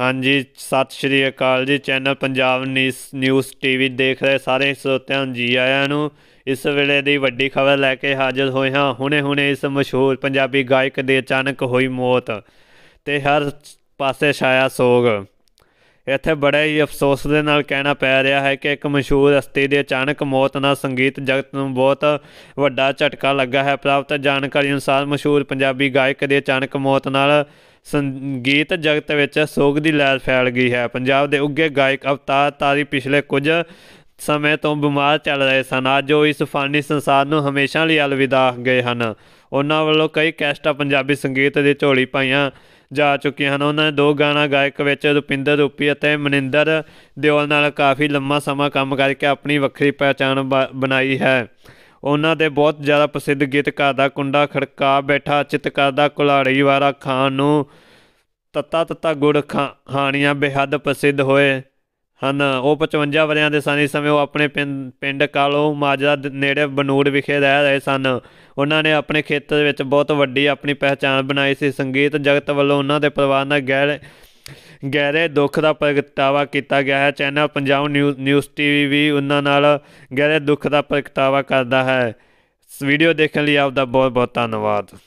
ਹਾਂਜੀ ਸਤਿ ਸ਼੍ਰੀ ਅਕਾਲ ਜੀ ਚੈਨਲ ਪੰਜਾਬ ਨਿਊਜ਼ ਟੀਵੀ ਦੇਖ ਰਹੇ ਸਾਰੇ ਸਰੋਤਿਆਂ ਜੀ ਆਇਆਂ ਨੂੰ ਇਸ ਵੇਲੇ ਦੀ ਵੱਡੀ ਖਬਰ ਲੈ ਕੇ ਹਾਜ਼ਰ ਹੋਏ ਹਾਂ ਹੁਣੇ-ਹੁਣੇ ਇਸ ਮਸ਼ਹੂਰ ਪੰਜਾਬੀ ਗਾਇਕ ਦੇ ਅਚਾਨਕ ਹੋਈ ਮੌਤ ਤੇ ਹਰ ਪਾਸੇ ਛਾਇਆ ਸੋਗ ਇੱਥੇ ਬੜੇ ਹੀ ਅਫਸੋਸ ਦੇ ਨਾਲ ਕਹਿਣਾ ਪੈ ਰਿਹਾ ਹੈ ਕਿ ਇੱਕ ਮਸ਼ਹੂਰ ਹਸਤੀ ਦੀ ਅਚਾਨਕ ਮੌਤ ਨਾਲ ਸੰਗੀਤ ਜਗਤ ਨੂੰ ਬਹੁਤ ਵੱਡਾ ਝਟਕਾ ਲੱਗਾ ਹੈ ਪ੍ਰਾਪਤ ਜਾਣਕਾਰੀ ਅਨੁਸਾਰ ਮਸ਼ਹੂਰ ਪੰਜਾਬੀ ਗਾਇਕ ਦੀ ਅਚਾਨਕ ਮੌਤ ਨਾਲ ਸੰਗੀਤ ਜਗਤ ਵਿੱਚ ਸੋਗ ਦੀ ਲਹਿਰ ਫੈਲ ਗਈ ਹੈ ਪੰਜਾਬ ਦੇ ਉੱਗੇ ਗਾਇਕ ਅਵਤਾਰ ਤਾਰੀ ਪਿਛਲੇ ਕੁਝ ਸਮੇਂ ਤੋਂ ਬਿਮਾਰ ਚੱਲ ਰਹੇ ਸਨ ਅੱਜ ਉਹ ਇਸ ਫਾਨੀ ਸੰਸਾਰ ਨੂੰ ਹਮੇਸ਼ਾ ਲਈ ਅਲਵਿਦਾ ਗਏ ਹਨ ਉਹਨਾਂ ਵੱਲੋਂ ਕਈ ਕੈਸਟਾ ਪੰਜਾਬੀ ਸੰਗੀਤ ਦੇ ਝੋਲੀ ਪਾਈਆਂ ਜਾ ਚੁੱਕੀਆਂ ਹਨ ਉਹਨਾਂ ਨੇ ਦੋ ਗਾਣਾ ਗਾਇਕ ਵਿੱਚ ਰੁਪਿੰਦਰ ਰੂਪੀ ਅਤੇ ਮਨਿੰਦਰ ਦਿਓਲ ਨਾਲ ਕਾਫੀ ਲੰਮਾ ਸਮਾਂ ਕੰਮ ਕਰਕੇ ਆਪਣੀ ਵੱਖਰੀ ਪਛਾਣ ਬਣਾਈ ਹੈ ਉਹਨਾਂ ਦੇ ਬਹੁਤ ਜ਼ਿਆਦਾ ਪ੍ਰਸਿੱਧ ਗੀਤ ਕਾਦਾ ਕੁੰਡਾ ਖੜਕਾ ਬੈਠਾ ਚਿਤ ਦਾ ਕੁਲਾੜੀ ਵਾਰਾ ਖਾਨ ਨੂੰ ਤੱਤਾ ਤੱਤਾ ਗੁੜ ਖਾਣੀਆਂ ਬੇਹੱਦ ਪ੍ਰਸਿੱਧ ਹੋਏ ਹਨ ਉਹ 55 ਵਰਿਆਂ ਦੇ ਸਾਨੀ ਸਮੇਂ ਉਹ ਆਪਣੇ ਪਿੰਡ ਕਾਲੋ ਮਾਜਰਾ ਨੇੜੇ ਬਨੂੜ ਵਿਖੇ ਰਹਿ ਰਹੇ ਸਨ ਉਹਨਾਂ ਨੇ ਆਪਣੇ ਖੇਤਰ ਵਿੱਚ ਬਹੁਤ ਵੱਡੀ ਆਪਣੀ ਪਹਿਚਾਣ ਬਣਾਈ ਸੀ ਸੰਗੀਤ ਜਗਤ ਵੱਲੋਂ ਉਹਨਾਂ ਦੇ ਪਰਿਵਾਰ ਨਾਲ ਗਹਿਰੇ ਗਹਿਰੇ ਦੁੱਖ ਦਾ ਪ੍ਰਗਟਾਵਾ ਕੀਤਾ ਗਿਆ ਹੈ ਚੈਨਲ ਪੰਜਾਬ ਨਿਊਜ਼ ਟੀਵੀ ਵੀ ਉਹਨਾਂ ਨਾਲ ਗਹਿਰੇ ਦੁੱਖ ਦਾ ਪ੍ਰਗਟਾਵਾ ਕਰਦਾ ਹੈ ਇਸ ਵੀਡੀਓ ਦੇਖਣ ਲਈ ਆਪ ਦਾ ਬਹੁਤ ਬਹੁਤ ਧੰਨਵਾਦ